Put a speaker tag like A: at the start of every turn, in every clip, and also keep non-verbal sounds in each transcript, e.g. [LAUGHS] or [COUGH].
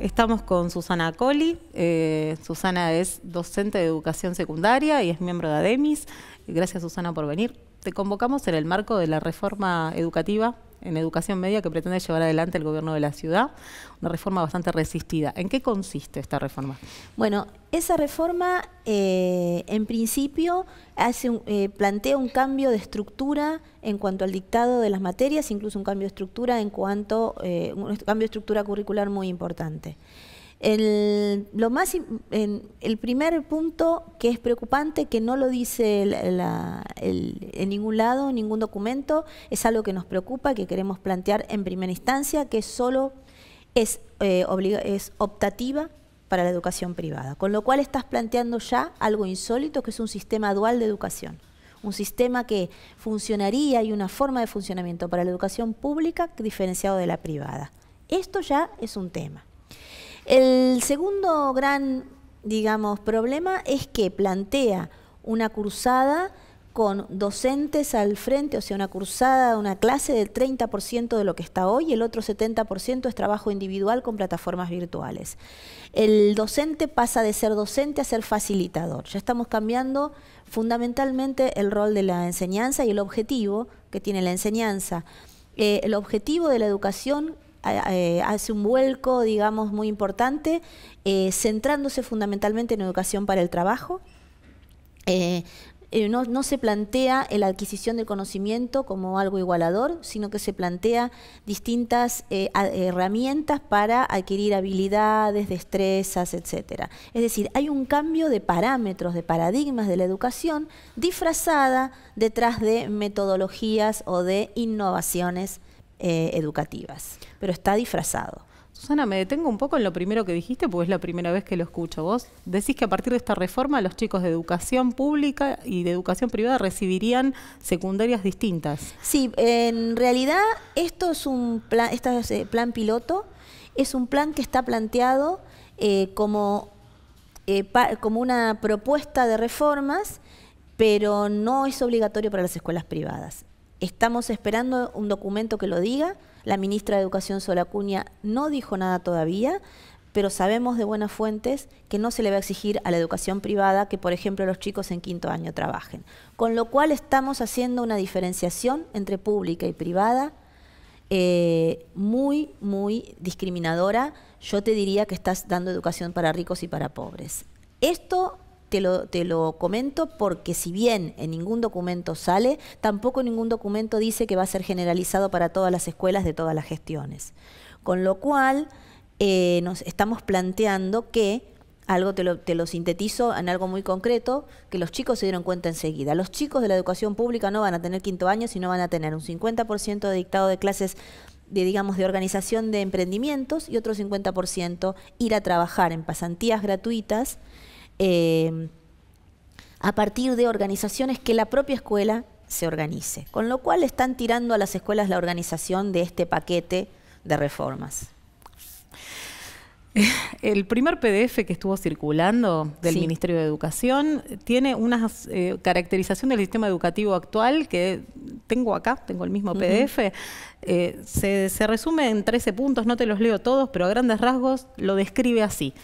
A: Estamos con Susana Coli. Eh, Susana es docente de educación secundaria y es miembro de ADEMIS gracias Susana por venir. Te convocamos en el marco de la reforma educativa en educación media que pretende llevar adelante el gobierno de la ciudad, una reforma bastante resistida. ¿En qué consiste esta reforma?
B: Bueno, esa reforma eh, en principio hace eh, plantea un cambio de estructura en cuanto al dictado de las materias, incluso un cambio de estructura en cuanto, eh, un cambio de estructura curricular muy importante. El, lo más, el primer punto que es preocupante, que no lo dice en ningún lado, ningún documento, es algo que nos preocupa, que queremos plantear en primera instancia, que solo es, eh, es optativa para la educación privada. Con lo cual estás planteando ya algo insólito, que es un sistema dual de educación un sistema que funcionaría y una forma de funcionamiento para la educación pública diferenciado de la privada. Esto ya es un tema. El segundo gran, digamos, problema es que plantea una cursada con docentes al frente, o sea, una cursada, una clase del 30% de lo que está hoy, el otro 70% es trabajo individual con plataformas virtuales. El docente pasa de ser docente a ser facilitador. Ya estamos cambiando fundamentalmente el rol de la enseñanza y el objetivo que tiene la enseñanza. Eh, el objetivo de la educación eh, hace un vuelco, digamos, muy importante, eh, centrándose fundamentalmente en educación para el trabajo. Eh, no, se plantea la adquisición del conocimiento como algo igualador, sino que se plantea distintas herramientas para adquirir habilidades, destrezas, etcétera. Es decir, hay un cambio de parámetros, de paradigmas de la educación disfrazada detrás de metodologías o de innovaciones eh, educativas, pero está disfrazado. Susana, me detengo
A: un poco en lo primero que dijiste, porque es la primera vez que lo escucho. Vos decís que a partir de esta reforma los chicos de educación pública y de educación privada recibirían secundarias distintas.
B: Sí, en realidad esto es un plan, este es, eh, plan piloto es un plan que está planteado eh, como, como una propuesta de reformas, pero no es obligatorio para las escuelas privadas. Estamos esperando un documento que lo diga. La ministra de Educación Solacuña no dijo nada todavía, pero sabemos de buenas fuentes que no se le va a exigir a la educación privada que, por ejemplo, los chicos en quinto año trabajen. Con lo cual estamos haciendo una diferenciación entre pública y privada eh, muy, muy discriminadora. Yo te diría que estás dando educación para ricos y para pobres. Esto te lo, te lo comento porque si bien en ningún documento sale, tampoco ningún documento dice que va a ser generalizado para todas las escuelas de todas las gestiones. Con lo cual, eh, nos estamos planteando que algo te lo, te sintetizo en algo muy concreto, que los chicos se dieron cuenta enseguida. Los chicos de la educación pública no van a tener quinto año, sino van a tener un 50% de dictado de clases de, digamos, de organización de emprendimientos y otro 50% ir a trabajar en pasantías gratuitas Em, a partir de organizaciones que la propia escuela se organice, con lo cual están tirando a las escuelas la organización de este paquete de reformas.
A: [LAUGHS] El primer PDF que estuvo circulando del Ministerio de Educación tiene una eh, caracterización del sistema educativo actual que tengo acá, tengo el mismo PDF. Eh, se, se resume en 13 puntos, no te los leo todos, pero a grandes rasgos lo describe así.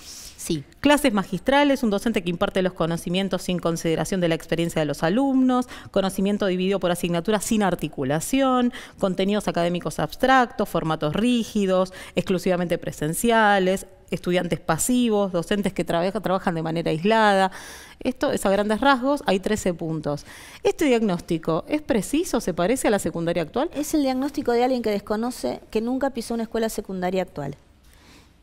A: Clases magistrales, un docente que imparte los conocimientos sin consideración de la experiencia de los alumnos, conocimiento dividido por asignaturas sin articulación, contenidos académicos abstractos, formatos rígidos, exclusivamente presenciales, estudiantes pasivos, docentes que trabajan de manera aislada. Esto es a grandes rasgos, hay 13 puntos. ¿Este diagnóstico es preciso? ¿Se parece a la secundaria actual?
B: Es el diagnóstico de alguien que desconoce que nunca pisó una escuela secundaria actual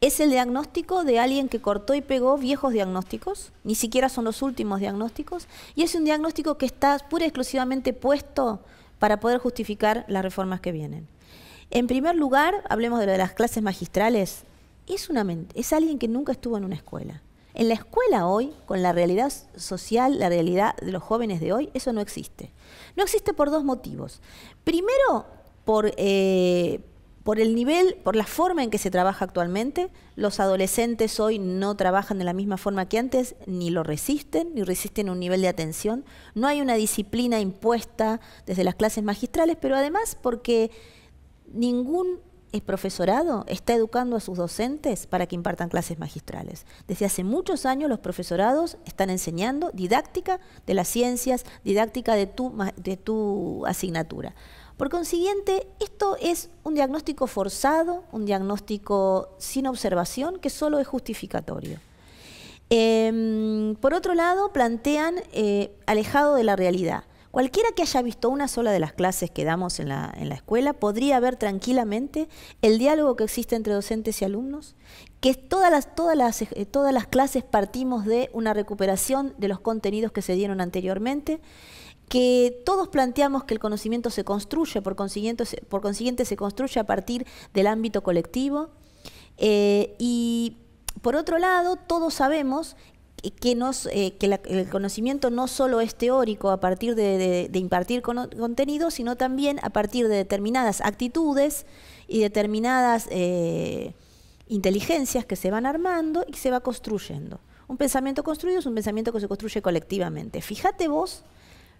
B: es el diagnóstico de alguien que cortó y pegó viejos diagnósticos, ni siquiera son los últimos diagnósticos, y es un diagnóstico que está pura y exclusivamente puesto para poder justificar las reformas que vienen. En primer lugar, hablemos de lo de las clases magistrales, es, una, es alguien que nunca estuvo en una escuela. En la escuela hoy, con la realidad social, la realidad de los jóvenes de hoy, eso no existe. No existe por dos motivos. Primero, por, eh, por el nivel, por la forma en que se trabaja actualmente, los adolescentes hoy no trabajan de la misma forma que antes, ni lo resisten, ni resisten un nivel de atención. No hay una disciplina impuesta desde las clases magistrales, pero además porque ningún profesorado está educando a sus docentes para que impartan clases magistrales. Desde hace muchos años los profesorados están enseñando didáctica de las ciencias, didáctica de tu asignatura. Por consiguiente, esto es un diagnóstico forzado, un diagnóstico sin observación que solo es justificatorio. Em, por otro lado, plantean eh, alejado de la realidad. Cualquiera que haya visto una sola de las clases que damos en la, escuela podría ver tranquilamente el diálogo que existe entre docentes y alumnos, que todas todas, eh, todas las clases partimos de una recuperación de los contenidos que se dieron anteriormente que todos planteamos que el conocimiento se construye, por consiguiente, por se construye a partir del ámbito colectivo. Eh, y por otro lado, todos sabemos que, eh, el conocimiento no solo es teórico a partir de, impartir contenido, sino también a partir de determinadas actitudes y determinadas eh, inteligencias que se van armando y se va construyendo. Un pensamiento construido es un pensamiento que se construye colectivamente. Fíjate vos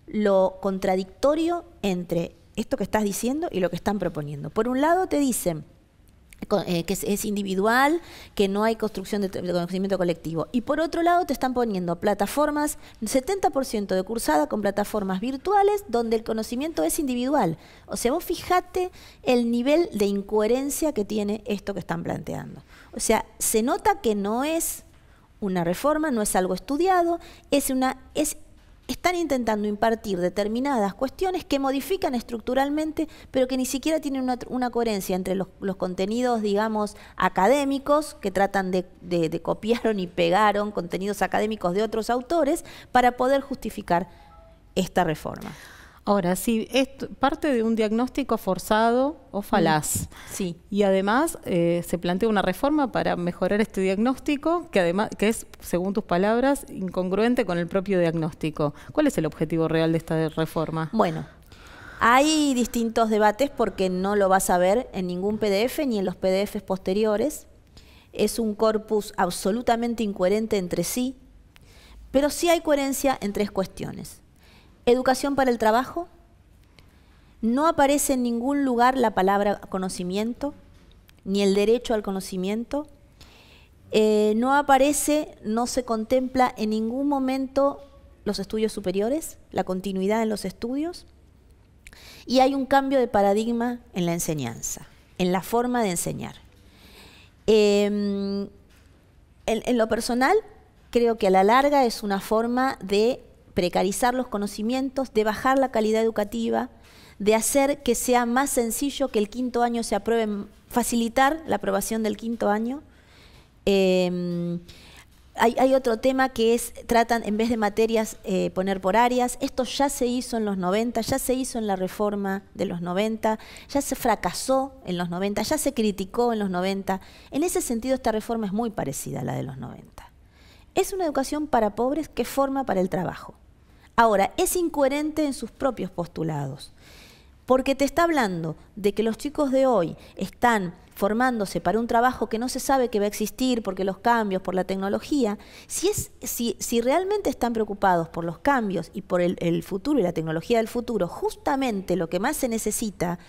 B: lo contradictorio entre esto que estás diciendo y lo que están proponiendo. Por un lado te dicen eh, que es, individual, que no hay construcción de, conocimiento colectivo. Y por otro lado te están poniendo plataformas, 70% de cursada con plataformas virtuales donde el conocimiento es individual. O sea, vos fijate el nivel de incoherencia que tiene esto que están planteando. O sea, se nota que no es una reforma, no es algo estudiado, es, una, es están intentando impartir determinadas cuestiones que modifican estructuralmente, pero que ni siquiera tienen una, coherencia entre los, contenidos, digamos, académicos, que tratan de, copiar de copiaron y pegaron contenidos académicos de otros autores, para poder justificar esta reforma. Ahora, sí, es parte de un diagnóstico
A: forzado o mm, falaz. Sí. Y además eh, se plantea una reforma para mejorar este diagnóstico, que además que es, según tus palabras, incongruente con el propio diagnóstico. ¿Cuál es el objetivo real de esta reforma? Bueno,
B: hay distintos debates porque no lo vas a ver en ningún PDF ni en los PDFs posteriores. Es un corpus absolutamente incoherente entre sí, pero sí hay coherencia en tres cuestiones. Educación para el trabajo. No aparece en ningún lugar la palabra conocimiento, ni el derecho al conocimiento. Eh, no aparece, no se contempla en ningún momento los estudios superiores, la continuidad en los estudios. Y hay un cambio de paradigma en la enseñanza, en la forma de enseñar. Em, en lo personal, creo que a la larga es una forma de precarizar los conocimientos, de bajar la calidad educativa, de hacer que sea más sencillo que el quinto año se apruebe, facilitar la aprobación del quinto año. Em, hay, otro tema que es, tratan en vez de materias eh, poner por áreas, esto ya se hizo en los 90, ya se hizo en la reforma de los 90, ya se fracasó en los 90, ya se criticó en los 90. En ese sentido esta reforma es muy parecida a la de los 90. Es una educación para pobres que forma para el trabajo. Ahora, es incoherente en sus propios postulados, porque te está hablando de que los chicos de hoy están formándose para un trabajo que no se sabe que va a existir porque los cambios, por la tecnología, si, es, si, si realmente están preocupados por los cambios y por el, el futuro y la tecnología del futuro, justamente lo que más se necesita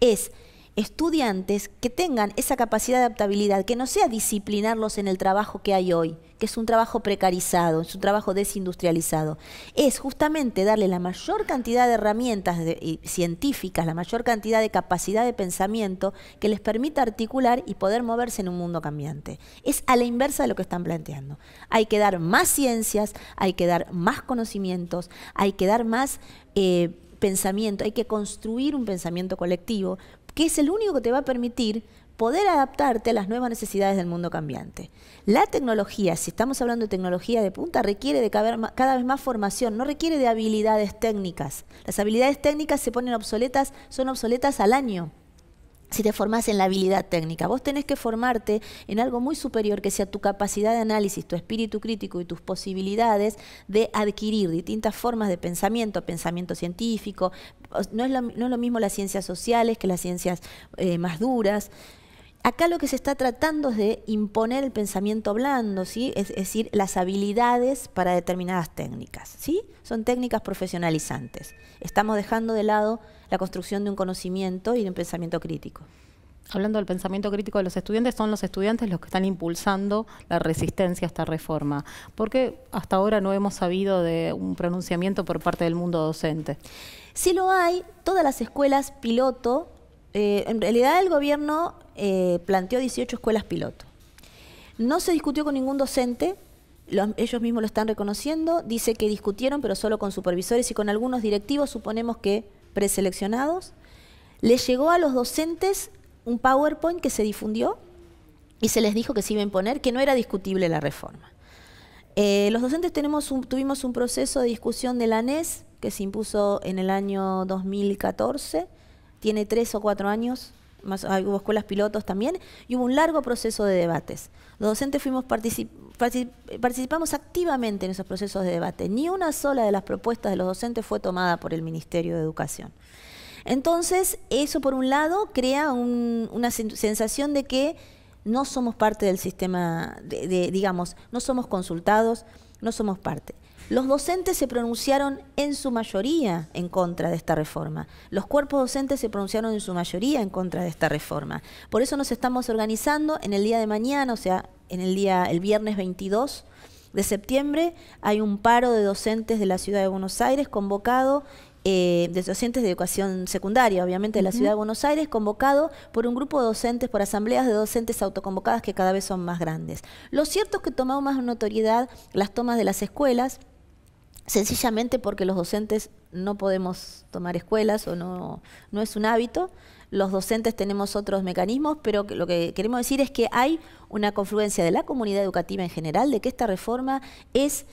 B: es estudiantes que tengan esa capacidad de adaptabilidad, que no sea disciplinarlos en el trabajo que hay hoy, que es un trabajo precarizado, es un trabajo desindustrializado, es justamente darle la mayor cantidad de herramientas científicas, la mayor cantidad de capacidad de pensamiento que les permita articular y poder moverse en un mundo cambiante. Es a la inversa de lo que están planteando. Hay que dar más ciencias, hay que dar más conocimientos, hay que dar más... Eh, pensamiento, hay que construir un pensamiento colectivo que es el único que te va a permitir poder adaptarte a las nuevas necesidades del mundo cambiante. La tecnología, si estamos hablando de tecnología de punta, requiere de cada vez más formación, no requiere de habilidades técnicas. Las habilidades técnicas se ponen obsoletas, son obsoletas al año si te formás en la habilidad técnica. Vos tenés que formarte en algo muy superior que sea tu capacidad de análisis, tu espíritu crítico y tus posibilidades de adquirir distintas formas de pensamiento, pensamiento científico. No es lo, mismo las ciencias sociales que las ciencias eh, más duras. Acá lo que se está tratando es de imponer el pensamiento blando, ¿sí? es, decir, las habilidades para determinadas técnicas. ¿sí? Son técnicas profesionalizantes. Estamos dejando de lado la construcción de un conocimiento y de un pensamiento crítico. Hablando del pensamiento crítico de los estudiantes, son los estudiantes los que están impulsando
A: la resistencia a esta reforma. porque hasta ahora no hemos sabido de un
B: pronunciamiento por parte del mundo docente? Si lo hay, todas las escuelas piloto eh, en realidad el gobierno eh, planteó 18 escuelas piloto. No se discutió con ningún docente, ellos mismos lo están reconociendo, dice que discutieron, pero solo con supervisores y con algunos directivos, suponemos que preseleccionados. Le llegó a los docentes un PowerPoint que se difundió y se les dijo que se iba a imponer, que no era discutible la reforma. Eh, los docentes tuvimos un proceso de discusión de la ANES que se impuso en el año 2014 tiene tres o cuatro años, más, ah, hubo escuelas pilotos también, y hubo un largo proceso de debates. Los docentes fuimos participamos activamente en esos procesos de debate. Ni una sola de las propuestas de los docentes fue tomada por el Ministerio de Educación. Entonces, eso por un lado crea una sensación de que no somos parte del sistema, de, digamos, no somos consultados, no somos parte. Los docentes se pronunciaron en su mayoría en contra de esta reforma. Los cuerpos docentes se pronunciaron en su mayoría en contra de esta reforma. Por eso nos estamos organizando en el día de mañana, o sea, en el día el viernes 22 de septiembre hay un paro de docentes de la ciudad de Buenos Aires convocado eh, de docentes de educación secundaria, obviamente, de la Ciudad de Buenos Aires, convocado por un grupo de docentes, por asambleas de docentes autoconvocadas que cada vez son más grandes. Lo cierto es que tomamos más notoriedad las tomas de las escuelas, sencillamente porque los docentes no podemos tomar escuelas o no, no es un hábito. Los docentes tenemos otros mecanismos, pero lo que queremos decir es que hay una confluencia de la comunidad educativa en general de que esta reforma es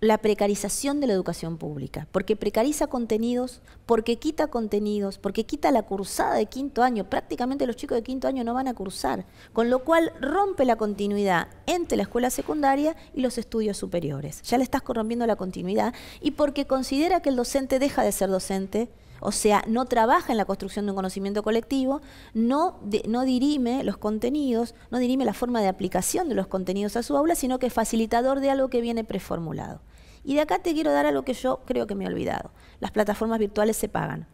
B: la precarización de la educación pública, porque precariza contenidos, porque quita contenidos, porque quita la cursada de quinto año, prácticamente los chicos de quinto año no van a cursar, con lo cual rompe la continuidad entre la escuela secundaria y los estudios superiores. Ya le estás corrompiendo la continuidad y porque considera que el docente deja de ser docente o sea, no trabaja en la construcción de un conocimiento colectivo, no, dirime los contenidos, no dirime la forma de aplicación de los contenidos a su aula, sino que es facilitador de algo que viene preformulado. Y de acá te quiero dar algo que yo creo que me he olvidado. Las plataformas virtuales se pagan.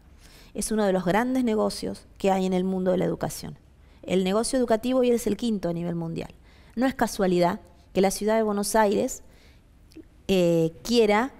B: Es uno de los grandes negocios que hay en el mundo de la educación. El negocio educativo hoy es el quinto a nivel mundial. No es casualidad que la ciudad de Buenos Aires eh, quiera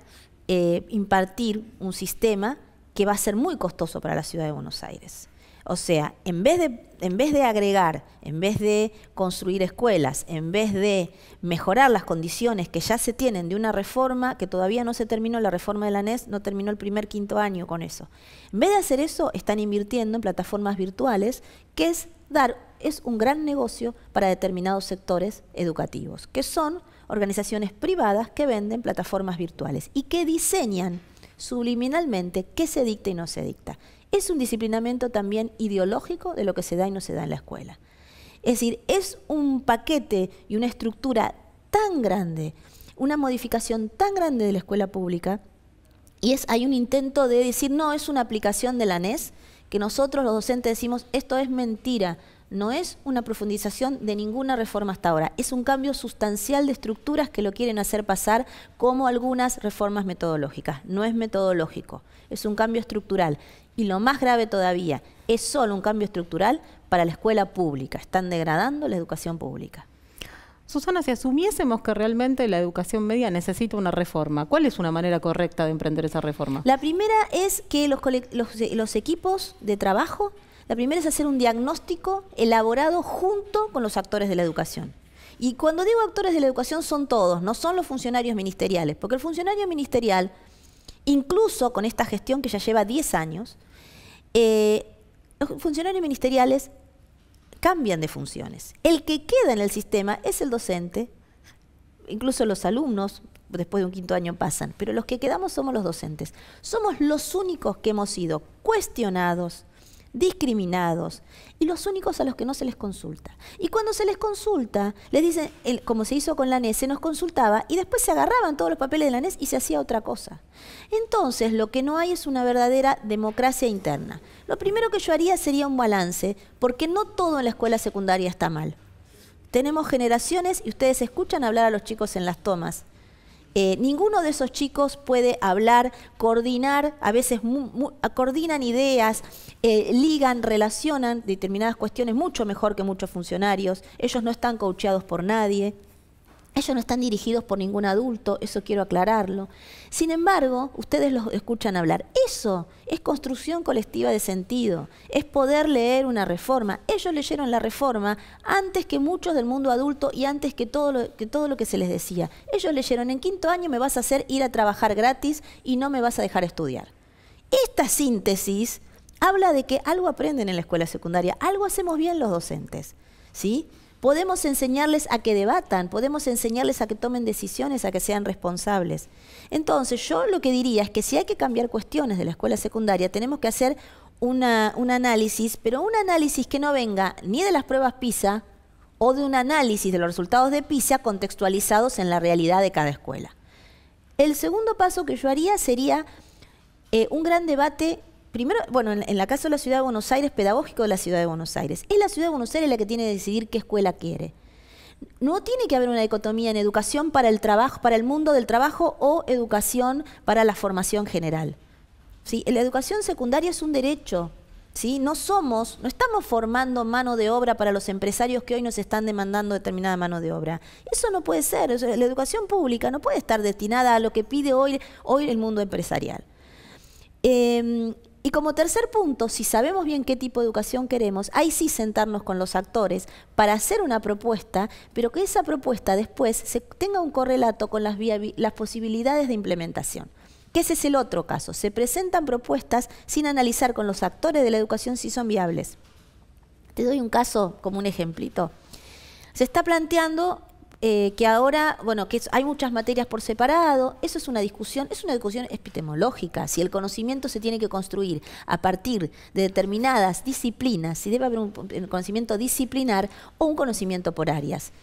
B: eh, impartir un sistema que va a ser muy costoso para la ciudad de Buenos Aires. O sea, en vez, de, en vez de agregar, en vez de construir escuelas, en vez de mejorar las condiciones que ya se tienen de una reforma que todavía no se terminó, la reforma de la NES no terminó el primer quinto año con eso. En vez de hacer eso, están invirtiendo en plataformas virtuales, que es dar, es un gran negocio para determinados sectores educativos, que son organizaciones privadas que venden plataformas virtuales y que diseñan subliminalmente qué se dicta y no se dicta. Es un disciplinamiento también ideológico de lo que se da y no se da en la escuela. Es decir, es un paquete y una estructura tan grande, una modificación tan grande de la escuela pública, y es, hay un intento de decir, no, es una aplicación de la NES, que nosotros los docentes decimos, esto es mentira, no es una profundización de ninguna reforma hasta ahora, es un cambio sustancial de estructuras que lo quieren hacer pasar como algunas reformas metodológicas. No es metodológico, es un cambio estructural. Y lo más grave todavía, es solo un cambio estructural para la escuela pública. Están degradando la educación pública.
A: Susana, si asumiésemos que realmente la educación media necesita una reforma, ¿cuál es una manera correcta de emprender esa reforma?
B: La primera es que los, los equipos de trabajo la primera es hacer un diagnóstico elaborado junto con los actores de la educación. Y cuando digo actores de la educación son todos, no son los funcionarios ministeriales, porque el funcionario ministerial, incluso con esta gestión que ya lleva 10 años, eh, los funcionarios ministeriales cambian de funciones. El que queda en el sistema es el docente, incluso los alumnos después de un quinto año pasan, pero los que quedamos somos los docentes. Somos los únicos que hemos sido cuestionados, discriminados y los únicos a los que no se les consulta. Y cuando se les consulta, les dicen, como se hizo con la NES, se nos consultaba y después se agarraban todos los papeles de la NES y se hacía otra cosa. Entonces, lo que no hay es una verdadera democracia interna. Lo primero que yo haría sería un balance, porque no todo en la escuela secundaria está mal. Tenemos generaciones y ustedes escuchan hablar a los chicos en las tomas eh, ninguno de esos chicos puede hablar, coordinar, a veces coordinan ideas, eh, ligan, relacionan determinadas cuestiones mucho mejor que muchos funcionarios. Ellos no están coacheados por nadie. Ellos no están dirigidos por ningún adulto, eso quiero aclararlo. Sin embargo, ustedes los escuchan hablar. Eso es construcción colectiva de sentido, es poder leer una reforma. Ellos leyeron la reforma antes que muchos del mundo adulto y antes que todo lo que, todo lo que se les decía. Ellos leyeron, en quinto año me vas a hacer ir a trabajar gratis y no me vas a dejar estudiar. Esta síntesis habla de que algo aprenden en la escuela secundaria, algo hacemos bien los docentes. ¿Sí? Podemos enseñarles a que debatan, podemos enseñarles a que tomen decisiones, a que sean responsables. Entonces, yo lo que diría es que si hay que cambiar cuestiones de la escuela secundaria, tenemos que hacer un análisis, pero un análisis que no venga ni de las pruebas PISA o de un análisis de los resultados de PISA contextualizados en la realidad de cada escuela. El segundo paso que yo haría sería eh, un gran debate primero, bueno, en, la casa de la Ciudad de Buenos Aires, pedagógico de la Ciudad de Buenos Aires, es la Ciudad de Buenos Aires la que tiene que decidir qué escuela quiere. No tiene que haber una dicotomía en educación para el trabajo, para el mundo del trabajo o educación para la formación general. ¿Sí? La educación secundaria es un derecho. ¿sí? No somos, no estamos formando mano de obra para los empresarios que hoy nos están demandando determinada mano de obra. Eso no puede ser. La educación pública no puede estar destinada a lo que pide hoy, el mundo empresarial. Em, y como tercer punto, si sabemos bien qué tipo de educación queremos, ahí sí sentarnos con los actores para hacer una propuesta, pero que esa propuesta después se tenga un correlato con las, las posibilidades de implementación que ese es el otro caso. Se presentan propuestas sin analizar con los actores de la educación si son viables. Te doy un caso como un ejemplito. Se está planteando eh, que ahora, bueno, que hay muchas materias por separado, eso es una discusión, es una discusión epistemológica, si el conocimiento se tiene que construir a partir de determinadas disciplinas, si debe haber un, un conocimiento disciplinar o un conocimiento por áreas.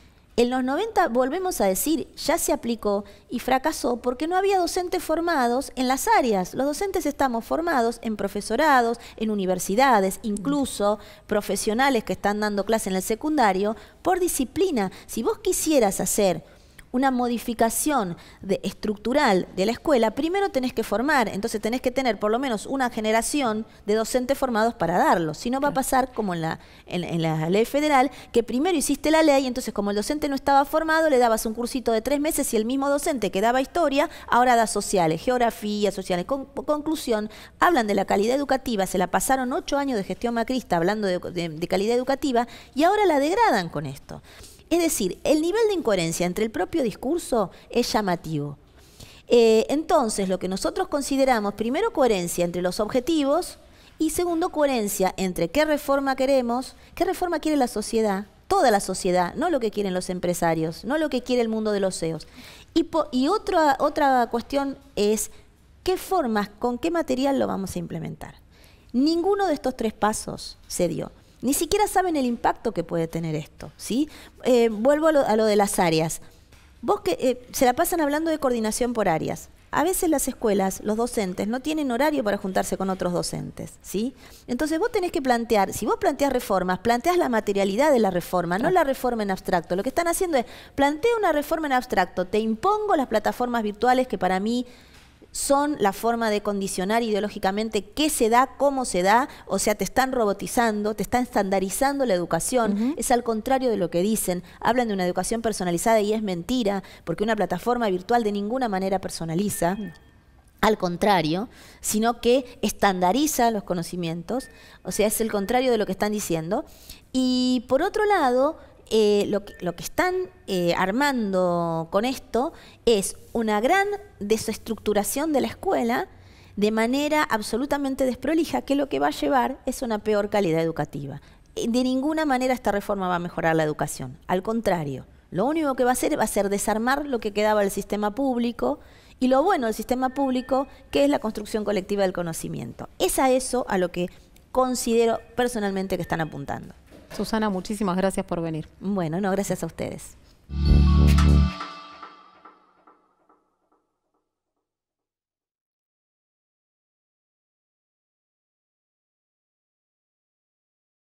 B: En los 90, volvemos a decir, ya se aplicó y fracasó porque no había docentes formados en las áreas. Los docentes estamos formados en profesorados, en universidades, incluso profesionales que están dando clase en el secundario, por disciplina. Si vos quisieras hacer una modificación de, estructural de la escuela, primero tenés que formar, entonces tenés que tener por lo menos una generación de docentes formados para darlo. Si no va a pasar como en la, en, la ley federal, que primero hiciste la ley, y entonces como el docente no estaba formado, le dabas un cursito de tres meses y el mismo docente que daba historia, ahora da sociales, geografía, sociales. Con, conclusión, hablan de la calidad educativa, se la pasaron ocho años de gestión macrista hablando de calidad educativa y ahora la degradan con esto. Es decir, el nivel de incoherencia entre el propio discurso es llamativo. Eh, entonces, lo que nosotros consideramos, primero, coherencia entre los objetivos y segundo, coherencia entre qué reforma queremos, qué reforma quiere la sociedad, toda la sociedad, no lo que quieren los empresarios, no lo que quiere el mundo de los CEOs. Y, y otra, otra cuestión es qué formas, con qué material lo vamos a implementar. Ninguno de estos tres pasos se dio. Ni siquiera saben el impacto que puede tener esto. ¿sí? Eh, vuelvo a lo, de las áreas. Vos que eh, se la pasan hablando de coordinación por áreas. A veces las escuelas, los docentes, no tienen horario para juntarse con otros docentes, ¿sí? Entonces vos tenés que plantear, si vos planteas reformas, planteas la materialidad de la reforma, no la reforma en abstracto. Lo que están haciendo es, plantea una reforma en abstracto, te impongo las plataformas virtuales que para mí son la forma de condicionar ideológicamente qué se da, cómo se da, o sea, te están robotizando, te están estandarizando la educación, es al contrario de lo que dicen, hablan de una educación personalizada y es mentira, porque una plataforma virtual de ninguna manera personaliza. Mm. al contrario, sino que estandariza los conocimientos, o sea, es el contrario de lo que están diciendo. Y por otro lado, eh, lo, que, están eh, armando con esto es una gran desestructuración de la escuela de manera absolutamente desprolija, que lo que va a llevar es una peor calidad educativa. De ninguna manera esta reforma va a mejorar la educación, al contrario, lo único que va a hacer va a ser desarmar lo que quedaba del sistema público y lo bueno del sistema público, que es la construcción colectiva del conocimiento. Es a eso a lo que considero personalmente que están apuntando. Susana, muchísimas gracias por venir. Bueno, no, gracias a ustedes.